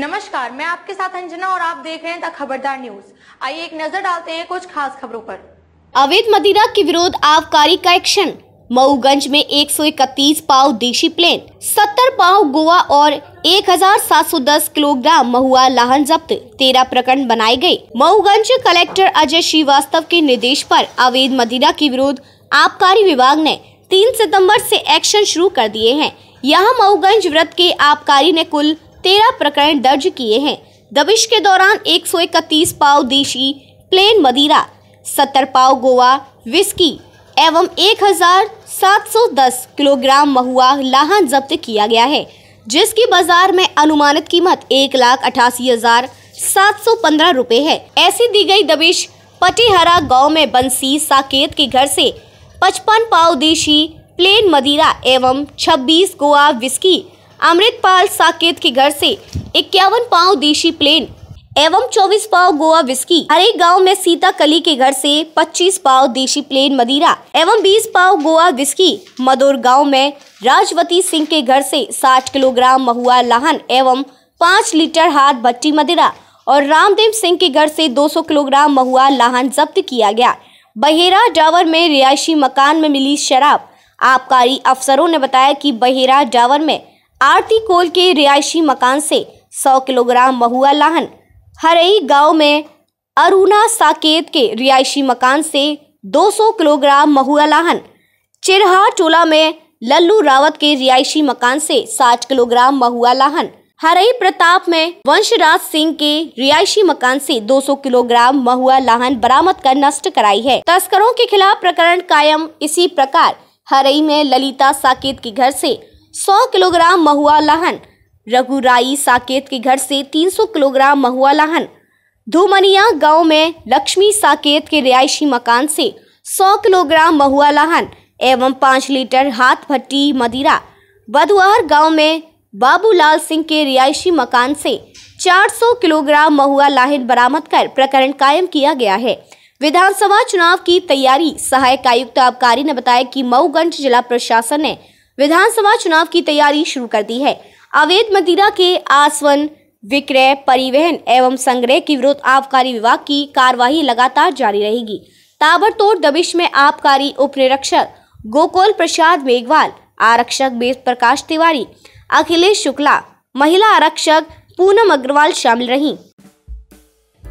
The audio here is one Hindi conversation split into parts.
नमस्कार मैं आपके साथ अंजना और आप देख रहे हैं द खबरदार न्यूज आइए एक नजर डालते हैं कुछ खास खबरों पर अवैध मदिरा के विरोध आबकारी का एक्शन मऊगंज में 131 पाव देशी प्लेन 70 पाव गोवा और 1710 किलोग्राम महुआ लाहन जब्त तेरह प्रकरण बनाए गए मऊगंज कलेक्टर अजय श्रीवास्तव के निर्देश पर अवैध मदिरा के विरोध आबकारी विभाग ने 3 सितंबर से एक्शन शुरू कर दिए हैं यहाँ मऊगंज व्रत के आबकारी ने कुल तेरह प्रकरण दर्ज किए हैं दबिश के दौरान एक सौ इकतीस पाव देशी प्लेन मदिरा सत्तर पाव गोवा विस्की एवं एक हजार सात सौ दस किलोग्राम महुआ लाहन जब्त किया गया है जिसकी बाजार में अनुमानित कीमत एक लाख अठासी हजार सात सौ पंद्रह रुपए है ऐसी दी गई दबिश पटिहरा गांव में बंसी साकेत के घर से पचपन पाव देशी प्लेन मदिरा एवं छब्बीस गोवा विस्की अमृतपाल साकेत के घर से इक्यावन पाव देशी प्लेन एवं 24 पाव गोवा विस्की हरेक गांव में सीता कली के घर से 25 पाव देशी प्लेन मदिरा एवं 20 पाव गोवा विस्की मदोर गांव में राजवती सिंह के घर से 60 किलोग्राम महुआ लहन एवं 5 लीटर हाथ भट्टी मदिरा और रामदेव सिंह के घर से 200 किलोग्राम महुआ लाहन जब्त किया गया बहेरा डावर में रिहायशी मकान में मिली शराब आबकारी अफसरों ने बताया कि बहेरा डावर में आरती कोल के रिहायशी मकान से 100 किलोग्राम महुआ लाहन हरई गांव में अरुणा साकेत के रिहायशी मकान से 200 किलोग्राम महुआ लाहन चिरहा टोला में लल्लू रावत के रिहायशी मकान से 60 किलोग्राम महुआ लाहन हरई प्रताप में वंशराज सिंह के रिहायशी मकान से 200 किलोग्राम महुआ लाहन बरामद कर नष्ट कराई है तस्करों के खिलाफ प्रकरण कायम इसी प्रकार हरई में ललिता साकेत के घर से सौ किलोग्राम महुआ लहन रघुराई साकेत के घर से तीन सौ किलोग्राम महुआ लहन धूमनिया गांव में लक्ष्मी साकेत के रिहायशी मकान से सौ किलोग्राम महुआ लहन एवं पाँच लीटर हाथ भट्टी मदिरा बदवार गांव में बाबूलाल सिंह के रिहायशी मकान से 400 किलोग्राम महुआ लाहिन बरामद कर प्रकरण कायम किया गया है विधानसभा चुनाव की तैयारी सहायक आयुक्त आबकारी ने बताया कि मऊगंज जिला प्रशासन ने विधानसभा चुनाव की तैयारी शुरू कर दी है अवैध मदिरा के आसवन विक्रय परिवहन एवं संग्रह के विरुद्ध आबकारी विभाग की कार्यवाही लगातार जारी रहेगी ताबड़तोड़ दबिश में आबकारी उप निरीक्षक गोकुल प्रसाद मेघवाल आरक्षक वेद प्रकाश तिवारी अखिलेश शुक्ला महिला आरक्षक पूनम अग्रवाल शामिल रही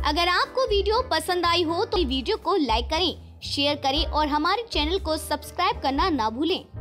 अगर आपको वीडियो पसंद आई हो तो वीडियो को लाइक करें शेयर करें और हमारे चैनल को सब्सक्राइब करना ना भूलें